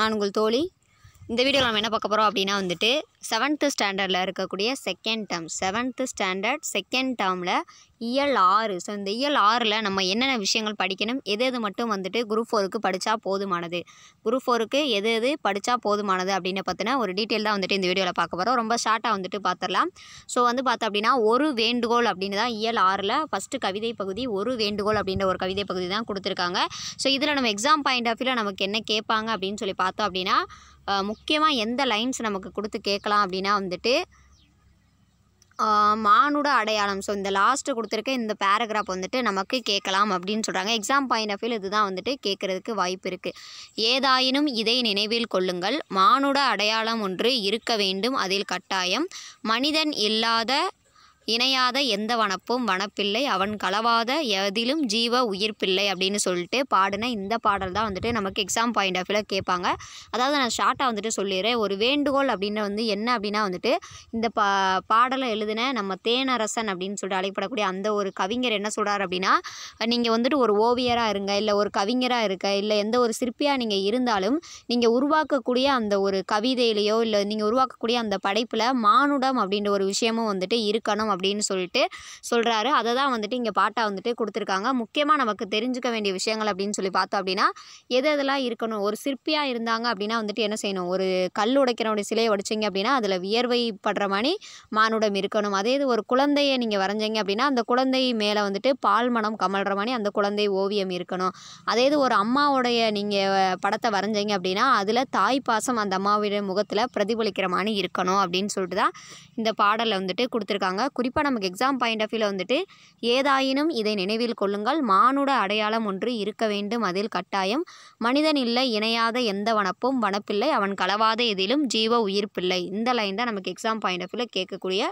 நான் உங்கள் தோழி இந்த வீடியோவில் நம்ம என்ன பார்க்க போகிறோம் அப்படின்னா வந்துட்டு செவன்த்து ஸ்டாண்டர்டில் இருக்கக்கூடிய second term seventh standard second டேர்மில் இயல் ஆறு ஸோ இந்த இயல் ஆறில் நம்ம என்னென்ன விஷயங்கள் படிக்கணும் எது எது மட்டும் வந்துட்டு குரூப் ஃபோருக்கு படித்தா போதுமானது குரூப் ஃபோருக்கு எது எது படித்தா போதுமானது அப்படின்னு பார்த்தினா ஒரு டீட்டெயில் தான் வந்துட்டு இந்த வீடியோவில் பார்க்க போகிறோம் ரொம்ப ஷார்ட்டாக வந்துட்டு பார்த்துடலாம் ஸோ வந்து பார்த்தோம் அப்படின்னா ஒரு வேண்டுகோள் அப்படின்னு தான் இயல் ஆறில் ஃபஸ்ட்டு கவிதை பகுதி ஒரு வேண்டுகோள் அப்படின்ற ஒரு கவிதை பகுதி தான் கொடுத்துருக்காங்க ஸோ இதில் நம்ம எக்ஸாம் பாயிண்ட் ஆஃப் வியூவில் நமக்கு என்ன கேட்பாங்க அப்படின்னு சொல்லி பார்த்தோம் அப்படின்னா முக்கியமாக எந்த லைன்ஸ் நமக்கு கொடுத்து கேட்கலாம் பார்க்கலாம் அப்படின்னா வந்துட்டு மானுட அடையாளம் ஸோ இந்த லாஸ்ட்டு கொடுத்துருக்க இந்த பேராகிராஃப் வந்துட்டு நமக்கு கேட்கலாம் அப்படின்னு சொல்கிறாங்க எக்ஸாம் பாயிண்ட் ஆஃப் வியூ இதுதான் வந்துட்டு கேட்குறதுக்கு வாய்ப்பு இருக்குது ஏதாயினும் இதை நினைவில் கொள்ளுங்கள் மானுட அடையாளம் ஒன்று இருக்க வேண்டும் அதில் கட்டாயம் மனிதன் இல்லாத இணையாத எந்த வனப்பும் வனப்பில்லை அவன் களவாத எதிலும் ஜீவ உயிர் பிள்ளை அப்படின்னு சொல்லிட்டு பாடின இந்த பாடல் தான் வந்துட்டு நமக்கு எக்ஸாம் பாயிண்ட் ஆஃப் வியூவில் கேட்பாங்க அதாவது நான் ஷார்ட்டாக வந்துட்டு சொல்லிடுறேன் ஒரு வேண்டுகோள் அப்படின்னு வந்து என்ன அப்படின்னா வந்துட்டு இந்த பா பாடலை எழுதின நம்ம தேனரசன் அப்படின்னு சொல்லிட்டு அழைப்படக்கூடிய அந்த ஒரு கவிஞர் என்ன சொல்கிறார் அப்படின்னா நீங்கள் வந்துட்டு ஒரு ஓவியராக இருங்க இல்லை ஒரு கவிஞராக இருக்க இல்லை எந்த ஒரு சிற்பியாக நீங்கள் இருந்தாலும் நீங்கள் உருவாக்கக்கூடிய அந்த ஒரு கவிதையிலையோ இல்லை நீங்கள் உருவாக்கக்கூடிய அந்த படைப்பில் மானுடம் அப்படின்ற ஒரு விஷயமும் வந்துட்டு இருக்கணும் அப்படின்னு சொல்லிட்டு சொல்கிறாரு அதை தான் வந்துட்டு இங்கே பாட்டாக வந்துட்டு கொடுத்துருக்காங்க முக்கியமாக நமக்கு தெரிஞ்சுக்க வேண்டிய விஷயங்கள் அப்படின்னு சொல்லி பார்த்தோம் அப்படின்னா எது எதெல்லாம் இருக்கணும் ஒரு சிற்பியாக இருந்தாங்க அப்படின்னா வந்துட்டு என்ன செய்யணும் ஒரு கல் உடைக்கிறவனுடைய சிலையை உடைச்சிங்க அப்படின்னா அதில் வியர்வை படுற மாதிரி மானுடம் இருக்கணும் அதே இது ஒரு குழந்தையை நீங்கள் வரைஞ்சிங்க அப்படின்னா அந்த குழந்தை மேலே வந்துட்டு பால் மனம் கமல்ற மாதிரி அந்த குழந்தை ஓவியம் இருக்கணும் அதே இது ஒரு அம்மாவுடைய நீங்கள் படத்தை வரைஞ்சிங்க அப்படின்னா அதில் தாய் பாசம் அந்த அம்மாவுடைய முகத்தில் பிரதிபலிக்கிற மாதிரி இருக்கணும் அப்படின்னு சொல்லிட்டு தான் இந்த பாடலை வந்துட்டு கொடுத்துருக்காங்க குறிப்பாக நமக்கு எக்ஸாம் பாயிண்ட் ஆஃப் வியூவில் வந்துட்டு ஏதாயினும் இதை நினைவில் கொள்ளுங்கள் மானுட அடையாளம் ஒன்று இருக்க வேண்டும் அதில் கட்டாயம் மனிதன் இல்லை இணையாத எந்த வனப்பும் வனப்பில்லை அவன் களவாத எதிலும் ஜீவ உயிர்ப்பில்லை இந்த லைன் தான் நமக்கு எக்ஸாம் பாயிண்ட் ஆஃப் வியூவில் கேட்கக்கூடிய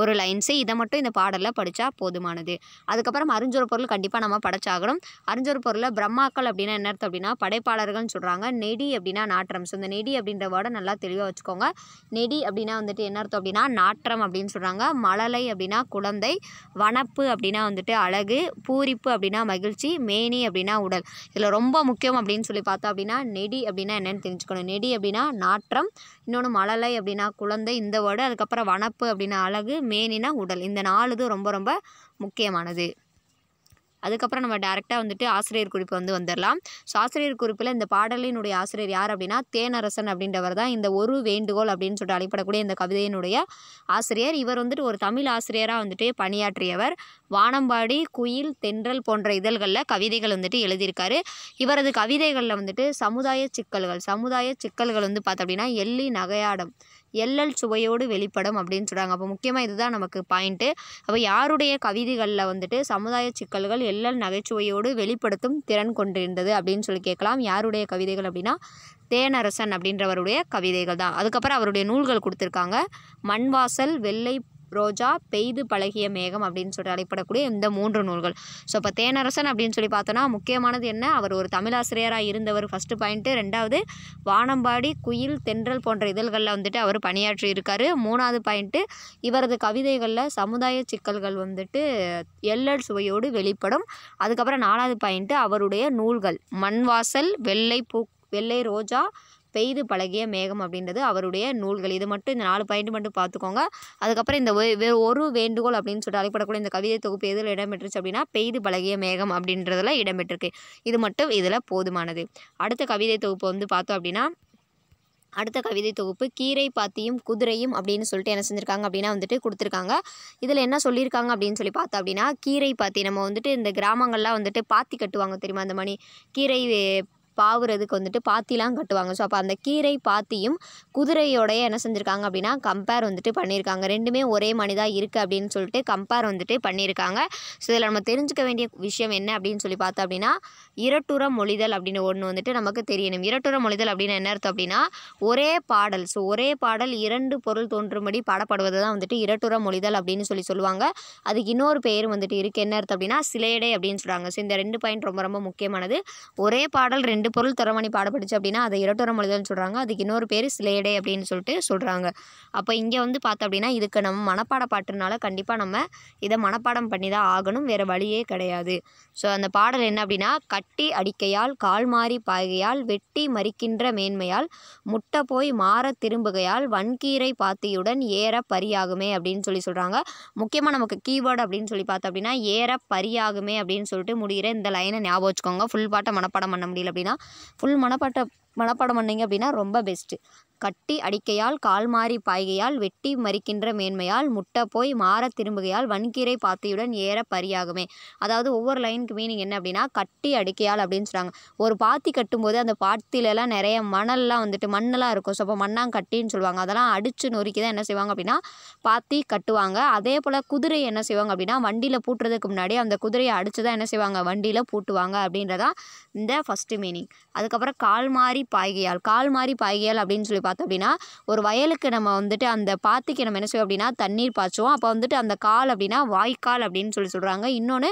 ஒரு லைன்ஸு இதை மட்டும் இந்த பாடலில் படித்தா போதுமானது அதுக்கப்புறம் அறிஞ்சொரு பொருள் கண்டிப்பாக நம்ம படைச்சாகணும் அறிஞ்சொரு பொருளில் பிரம்மாக்கள் அப்படின்னா என்ன அர்த்தம் அப்படின்னா படைப்பாளர்கள்னு சொல்கிறாங்க நெடி அப்படின்னா நாற்றம் ஸோ இந்த நெடி அப்படின்ற வேர்டை நல்லா தெளிவாக வச்சுக்கோங்க நெடி அப்படின்னா வந்துட்டு என்ன அர்த்தம் அப்படின்னா நாற்றம் அப்படின்னு சொல்கிறாங்க மழலை அப்படி அப்படின்னா குழந்தை வனப்பு அப்படின்னா வந்துட்டு அழகு பூரிப்பு அப்படின்னா மகிழ்ச்சி மேனி அப்படின்னா உடல் இதில் ரொம்ப முக்கியம் அப்படின்னு சொல்லி பார்த்தோம் அப்படின்னா நெடி அப்படின்னா என்னென்னு தெரிஞ்சுக்கணும் நெடி அப்படின்னா நாற்றம் இன்னொன்று மழலை அப்படின்னா குழந்தை இந்த வேர்டு அதுக்கப்புறம் வனப்பு அப்படின்னா அழகு மேனினா உடல் இந்த நாலு இது ரொம்ப ரொம்ப முக்கியமானது அதுக்கப்புறம் நம்ம டேரெக்டாக வந்துட்டு ஆசிரியர் குறிப்பு வந்து வந்துடலாம் ஸோ ஆசிரியர் குறிப்பில் இந்த பாடலினுடைய ஆசிரியர் யார் அப்படின்னா தேனரசன் அப்படின்றவர் தான் இந்த ஒரு வேண்டுகோள் அப்படின்னு சொல்லிட்டு அழைப்படக்கூடிய இந்த கவிதையினுடைய ஆசிரியர் இவர் வந்துட்டு ஒரு தமிழ் ஆசிரியராக வந்துட்டு பணியாற்றியவர் வானம்பாடி குயில் தென்றல் போன்ற இதழ்களில் கவிதைகள் வந்துட்டு எழுதியிருக்காரு இவரது கவிதைகளில் வந்துட்டு சமுதாய சிக்கல்கள் சமுதாய சிக்கல்கள் வந்து பார்த்தோம் அப்படின்னா எள்ளி நகையாடம் எல்லல் சுவையோடு வெளிப்படும் அப்படின்னு சொல்கிறாங்க அப்போ முக்கியமாக இதுதான் நமக்கு பாயிண்ட்டு அப்போ யாருடைய கவிதைகளில் வந்துட்டு சமுதாய சிக்கல்கள் எல்லல் நகைச்சுவையோடு வெளிப்படுத்தும் திறன் கொண்டிருந்தது அப்படின்னு சொல்லி கேட்கலாம் யாருடைய கவிதைகள் அப்படின்னா தேனரசன் அப்படின்றவருடைய கவிதைகள் தான் அதுக்கப்புறம் அவருடைய நூல்கள் கொடுத்துருக்காங்க மண்வாசல் வெள்ளை ரோஜா பெய்து பழகிய மேகம் அப்படின்னு சொல்லி அழைப்படக்கூடிய இந்த மூன்று நூல்கள் ஸோ இப்போ தேனரசன் அப்படின்னு சொல்லி பார்த்தோன்னா முக்கியமானது என்ன அவர் ஒரு தமிழாசிரியராக இருந்தவர் ஃபஸ்ட்டு பாயிண்ட்டு ரெண்டாவது வானம்பாடி குயில் தென்றல் போன்ற இதழ்களில் வந்துட்டு அவர் பணியாற்றி இருக்கார் மூணாவது பாயிண்ட்டு இவரது கவிதைகளில் சமுதாய சிக்கல்கள் வந்துட்டு எல்லல் சுவையோடு வெளிப்படும் அதுக்கப்புறம் நாலாவது பாயிண்ட்டு அவருடைய நூல்கள் மண்வாசல் வெள்ளை பூ வெள்ளை ரோஜா பெய்து பழகிய மேகம் அப்படின்றது அவருடைய நூல்கள் இது மட்டும் இந்த நாலு பாயிண்ட் மட்டும் பார்த்துக்கோங்க அதுக்கப்புறம் இந்த ஒரு வேண்டுகோள் அப்படின்னு சொல்லிட்டு அழைப்படக்கூடிய இந்த கவிதை தொகுப்பு எதில் இடம்பெற்றுச்சு அப்படின்னா பெய்து பழகிய மேகம் அப்படின்றதுல இடம்பெற்றிருக்கு இது மட்டும் இதில் போதுமானது அடுத்த கவிதை தொகுப்பு வந்து பார்த்தோம் அப்படின்னா அடுத்த கவிதை தொகுப்பு கீரை பாத்தியும் குதிரையும் அப்படின்னு சொல்லிட்டு என்ன செஞ்சுருக்காங்க அப்படின்னா வந்துட்டு கொடுத்துருக்காங்க இதில் என்ன சொல்லியிருக்காங்க அப்படின்னு சொல்லி பார்த்தோம் அப்படின்னா கீரை பாத்தி நம்ம வந்துட்டு இந்த கிராமங்கள்லாம் வந்துட்டு பாத்தி கட்டுவாங்க தெரியுமா அந்த மணி கீரை பாவுறதுக்கு வந்துட்டு பாத்திலாம் கட்டுவாங்க ஸோ அப்போ அந்த கீரை பாத்தியும் குதிரையோடைய என்ன செஞ்சுருக்காங்க அப்படின்னா கம்பேர் வந்துட்டு பண்ணியிருக்காங்க ரெண்டுமே ஒரே மனிதாக இருக்குது அப்படின்னு சொல்லிட்டு கம்பேர் வந்துட்டு பண்ணியிருக்காங்க ஸோ இதில் நம்ம தெரிஞ்சுக்க வேண்டிய விஷயம் என்ன அப்படின்னு சொல்லி பார்த்தோம் அப்படின்னா இரட்டுற மொழிதல் அப்படின்னு ஒன்று வந்துட்டு நமக்கு தெரியணும் இரட்டுற மொழிதல் அப்படின்னு என்ன அர்த்தம் அப்படின்னா ஒரே பாடல் ஸோ ஒரே பாடல் இரண்டு பொருள் தோன்றும்படி பாடப்படுவது தான் வந்துட்டு இரட்டுற மொழிதல் அப்படின்னு சொல்லி சொல்லுவாங்க அதுக்கு இன்னொரு பெயர் வந்துட்டு இருக்குது என்ன அர்த்தம் அப்படின்னா சிலையடை அப்படின்னு சொல்கிறாங்க ஸோ இந்த ரெண்டு பாயிண்ட் ரொம்ப ரொம்ப முக்கியமானது ஒரே பாடல் ரெண்டு ரெண்டு பொருள் துறமணி பாடப்பட்டுச்சு அப்படின்னா அதை இரட்டுற மொழிதல் சொல்கிறாங்க அதுக்கு இன்னொரு பேர் சிலையடை அப்படின்னு சொல்லிட்டு சொல்கிறாங்க அப்போ இங்கே வந்து பார்த்தோம் அப்படின்னா இதுக்கு நம்ம மனப்பாட பாட்டுனால கண்டிப்பாக நம்ம இதை மனப்பாடம் பண்ணி தான் ஆகணும் வேறு வழியே கிடையாது ஸோ அந்த பாடல் என்ன அப்படின்னா கட்டி அடிக்கையால் கால் மாறி பாய்கையால் வெட்டி மறிக்கின்ற மேன்மையால் முட்டை போய் மாற திரும்புகையால் வன்கீரை பாத்தியுடன் ஏற பரியாகுமே அப்படின்னு சொல்லி சொல்கிறாங்க முக்கியமாக நமக்கு கீவேர்டு அப்படின்னு சொல்லி பார்த்தோம் அப்படின்னா ஏற பரியாகுமே அப்படின்னு சொல்லிட்டு முடிகிற இந்த லைனை ஞாபகம் வச்சுக்கோங்க ஃபுல் பாட்டை மனப்பாடம் பண்ண முடியல அப்படின்னா அப்படின்னா ஃபுல் மனப்பாட்ட மனப்பாடம் பண்ணிங்க அப்படின்னா ரொம்ப பெஸ்ட்டு கட்டி அடிக்கையால் மாறி பாய்கையால் வெட்டி மறிக்கின்ற மேன்மையால் போய் மாற திரும்புகையால் வன்கீரை பாத்தியுடன் ஏற பரியாகுமே அதாவது ஒவ்வொரு லைனுக்கு மீனிங் என்ன அப்படின்னா கட்டி அடிக்கையால் அப்படின்னு சொல்கிறாங்க ஒரு பாத்தி கட்டும்போது அந்த பாத்திலெலாம் நிறைய மணல்லாம் வந்துட்டு மண்ணெல்லாம் இருக்கும் ஸோ அப்போ மண்ணாங்கட்டின்னு சொல்லுவாங்க அதெல்லாம் அடித்து நொறுக்கி தான் என்ன செய்வாங்க அப்படின்னா பாத்தி கட்டுவாங்க அதே போல் குதிரை என்ன செய்வாங்க அப்படின்னா வண்டியில் பூட்டுறதுக்கு முன்னாடி அந்த குதிரையை அடித்து தான் என்ன செய்வாங்க வண்டியில் பூட்டுவாங்க அப்படின்றதான் இந்த ஃபஸ்ட்டு மீனிங் அதுக்கப்புறம் கால் மாறி பாய்கையால் கால் மாறி பாய்கையால் அப்படின்னு சொல்லி பார்த்தோம் அப்படின்னா ஒரு வயலுக்கு நம்ம வந்துட்டு அந்த பாத்திக்கு நம்ம என்ன செய்வோம் அப்படின்னா தண்ணீர் பாய்ச்சுவோம் அப்போ வந்துட்டு அந்த கால் அப்படின்னா வாய்க்கால் அப்படின்னு சொல்லி சொல்கிறாங்க இன்னொன்று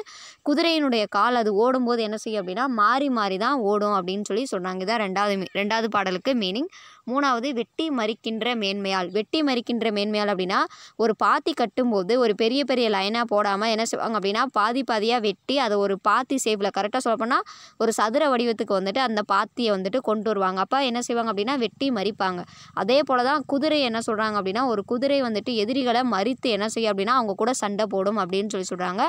குதிரையினுடைய கால் அது ஓடும்போது என்ன செய்யும் அப்படின்னா மாறி மாறி தான் ஓடும் அப்படின்னு சொல்லி சொல்கிறாங்க இதான் ரெண்டாவது ரெண்டாவது பாடலுக்கு மீனிங் மூணாவது வெட்டி மறிக்கின்ற மேன்மையால் வெட்டி மறிக்கின்ற மேன்மையால் அப்படின்னா ஒரு பாத்தி கட்டும்போது ஒரு பெரிய பெரிய லைனாக போடாமல் என்ன செய்வாங்க அப்படின்னா பாதி பாதியாக வெட்டி அதை ஒரு பாத்தி சேஃபில் கரெக்டாக சொல்லப்போனால் ஒரு சதுர வடிவத்துக்கு வந்துட்டு அந்த பாத்தியை வந்துட்டு கொண்டு வருவாங்க அப்போ என்ன செய்வாங்க அப்படின்னா வெட்டி மறிப்பாங்க அதே போல் தான் குதிரை என்ன சொல்கிறாங்க அப்படின்னா ஒரு குதிரை வந்துட்டு எதிரிகளை மறித்து என்ன செய்யும் அப்படின்னா அவங்க கூட சண்டை போடும் அப்படின்னு சொல்லி சொல்கிறாங்க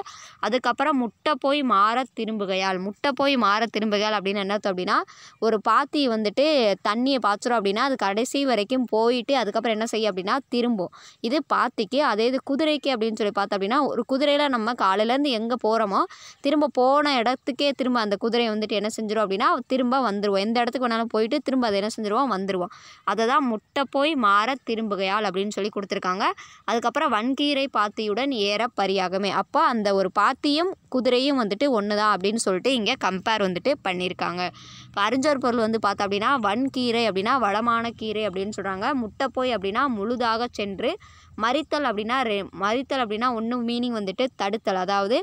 அதுக்கப்புறம் முட்டை போய் மாற திரும்புகையால் முட்டை போய் மாற திரும்புகையால் அப்படின்னு என்ன அப்படின்னா ஒரு பாத்தி வந்துட்டு தண்ணியை பாய்ச்சிரும் அப்படின்னா அது கடைசி வரைக்கும் போயிட்டு அதுக்கப்புறம் என்ன செய்யும் அப்படின்னா திரும்பும் இது பாத்திக்கு அதே இது குதிரைக்கு அப்படின்னு சொல்லி பார்த்தோம் அப்படின்னா ஒரு குதிரையில் நம்ம காலையிலேருந்து எங்கே போகிறோமோ திரும்ப போன இடத்துக்கே திரும்ப அந்த குதிரை வந்துட்டு என்ன செஞ்சிடும் அப்படின்னா திரும்ப வந்துடுவோம் எந்த இடத்துக்கு வேணாலும் போயிட்டு திரும்ப அதை என்ன செஞ்சிருவோம் வந்துடுவோம் அதை தான் முட்டை போய் மாற திரும்புகையால் அப்படின்னு சொல்லி கொடுத்துருக்காங்க அதுக்கப்புறம் வன்கீரை பாத்தியுடன் ஏற பரியாகமே அப்போ அந்த ஒரு பாத்தியும் குதிரையும் வந்துட்டு ஒன்று தான் அப்படின்னு சொல்லிட்டு இங்கே கம்பேர் வந்துட்டு பண்ணியிருக்காங்க இப்போ பொருள் வந்து பார்த்தோம் அப்படின்னா வன்கீரை அப்படின்னா வளமான கீரை அப்படின்னு சொல்கிறாங்க முட்டைப்போய் அப்படின்னா முழுதாக சென்று மறித்தல் அப்படின்னா ரெ மறித்தல் அப்படின்னா ஒன்று மீனிங் வந்துட்டு தடுத்தல் அதாவது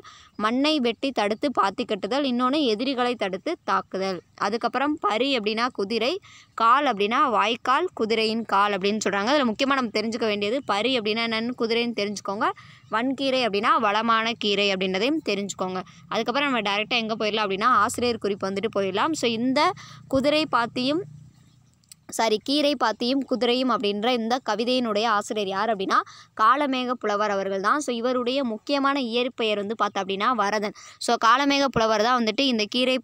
மண்ணை வெட்டி தடுத்து பாத்தி கட்டுதல் இன்னொன்று எதிரிகளை தடுத்து தாக்குதல் அதுக்கப்புறம் பரி அப்படின்னா குதிரை கால் அப்படின்னா வாய்க்கால் குதிரையின் கால் அப்படின்னு சொல்கிறாங்க அதில் முக்கியமாக நம்ம தெரிஞ்சுக்க வேண்டியது பரி அப்படின்னா என்னென்னு குதிரைன்னு தெரிஞ்சுக்கோங்க வன்கீரை அப்படின்னா வளமான கீரை அப்படின்றதையும் தெரிஞ்சுக்கோங்க அதுக்கப்புறம் நம்ம டேரெக்டாக எங்கே போயிடலாம் அப்படின்னா ஆசிரியர் குறிப்பு வந்துட்டு போயிடலாம் ஸோ இந்த குதிரை பாத்தியும் சாரி கீரை பாத்தியும் குதிரையும் அப்படின்ற இந்த கவிதையினுடைய ஆசிரியர் யார் அப்படின்னா காலமேக புலவர் அவர்கள் தான் ஸோ இவருடைய முக்கியமான இயற்பெயர் வந்து பார்த்தா அப்படின்னா வரதன் ஸோ காலமேக புலவர் தான் வந்துட்டு இந்த கீரை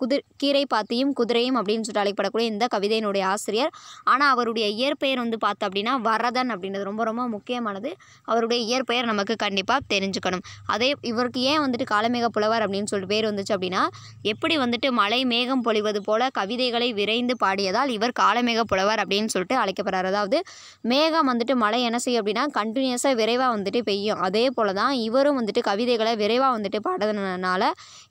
குதிர் கீரை பாத்தியும் குதிரையும் அப்படின்னு சொல்லிட்டு அழைக்கப்படக்கூடிய இந்த கவிதையினுடைய ஆசிரியர் ஆனால் அவருடைய இயற்பெயர் வந்து பார்த்தா அப்படின்னா வரதன் அப்படின்றது ரொம்ப ரொம்ப முக்கியமானது அவருடைய இயற்பெயர் நமக்கு கண்டிப்பாக தெரிஞ்சுக்கணும் அதே இவருக்கு ஏன் வந்துட்டு காலமேக புலவர் அப்படின்னு சொல்லிட்டு பேர் வந்துச்சு அப்படின்னா எப்படி வந்துட்டு மலை மேகம் பொழிவது போல கவிதைகளை விரைந்து பாடியதால் இவர் காலமேக புலவர் அப்படின்னு சொல்லிட்டு அழைக்கப்படுறார் அதாவது மேகம் வந்துட்டு மழை என்ன செய்யும் அப்படின்னா கண்டினியூஸாக விரைவாக வந்துட்டு பெய்யும் அதே போல் தான் இவரும் வந்துட்டு கவிதைகளை விரைவாக வந்துட்டு பாடுறதுனால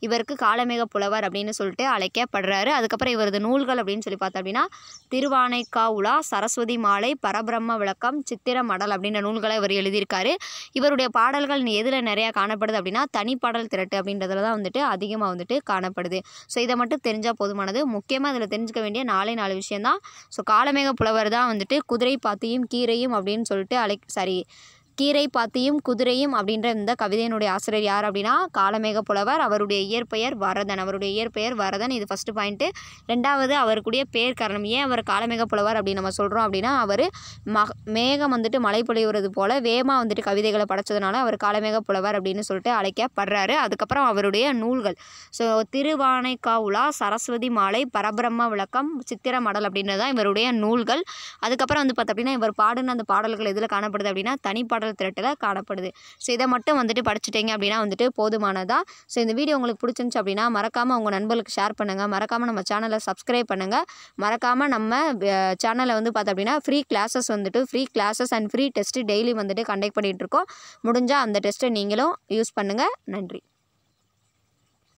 இவருக்கு காலமேக புலவர் அப்படின்னு சொல்லிட்டு அழைக்கப்படுறாரு அதுக்கப்புறம் இவரது நூல்கள் அப்படின்னு சொல்லி பார்த்தோம் அப்படின்னா உலா சரஸ்வதி மாலை பரபிரம்ம விளக்கம் சித்திர மடல் அப்படின்ற நூல்களை இவர் எழுதியிருக்காரு இவருடைய பாடல்கள் எதில் நிறையா காணப்படுது அப்படின்னா தனிப்பாடல் திரட்டு அப்படின்றதுல தான் வந்துட்டு அதிகமாக வந்துட்டு காணப்படுது ஸோ இதை மட்டும் தெரிஞ்சால் போதுமானது முக்கியமாக இதில் தெரிஞ்சுக்க வேண்டிய நாலே நாலு விஷயம் தான் ஸோ காலமேக புலவர் தான் வந்துட்டு குதிரை பாத்தியும் கீரையும் அப்படின்னு சொல்லிட்டு அழை சாரி கீரை பாத்தியும் குதிரையும் அப்படின்ற இந்த கவிதையினுடைய ஆசிரியர் யார் அப்படின்னா காலமேக புலவர் அவருடைய இயற்பெயர் வரதன் அவருடைய இயற்பெயர் வரதன் இது ஃபஸ்ட்டு பாயிண்ட்டு ரெண்டாவது அவருக்குடைய பேர் காரணம் ஏன் அவர் காலமேக புலவர் அப்படின்னு நம்ம சொல்கிறோம் அப்படின்னா அவர் மக மேகம் வந்துட்டு மழை பொழிவுறது போல் வேமா வந்துட்டு கவிதைகளை படைச்சதுனால அவர் காலமேக புலவர் அப்படின்னு சொல்லிட்டு அழைக்கப்படுறாரு அதுக்கப்புறம் அவருடைய நூல்கள் ஸோ திருவானைக்காவுலா சரஸ்வதி மாலை பரபிரம்ம விளக்கம் சித்திர மடல் அப்படின்றது தான் இவருடைய நூல்கள் அதுக்கப்புறம் வந்து பார்த்தோம் அப்படின்னா இவர் பாடின அந்த பாடல்கள் எதில் காணப்படுது அப்படின்னா தனிப்பாடல் தொடர் திரட்டில் காணப்படுது ஸோ இதை மட்டும் வந்துட்டு படிச்சுட்டிங்க அப்படின்னா வந்துட்டு போதுமானதாக ஸோ இந்த வீடியோ உங்களுக்கு பிடிச்சிருந்துச்சு அப்படின்னா மறக்காமல் உங்கள் நண்பர்களுக்கு ஷேர் பண்ணுங்கள் மறக்காமல் நம்ம சேனலை சப்ஸ்கிரைப் பண்ணுங்கள் மறக்காமல் நம்ம சேனலை வந்து பார்த்தோம் அப்படின்னா ஃப்ரீ கிளாஸஸ் வந்துட்டு free classes and free test daily வந்துட்டு கண்டக்ட் பண்ணிகிட்ருக்கோம் முடிஞ்சால் அந்த டெஸ்ட்டை நீங்களும் யூஸ் பண்ணுங்கள் நன்றி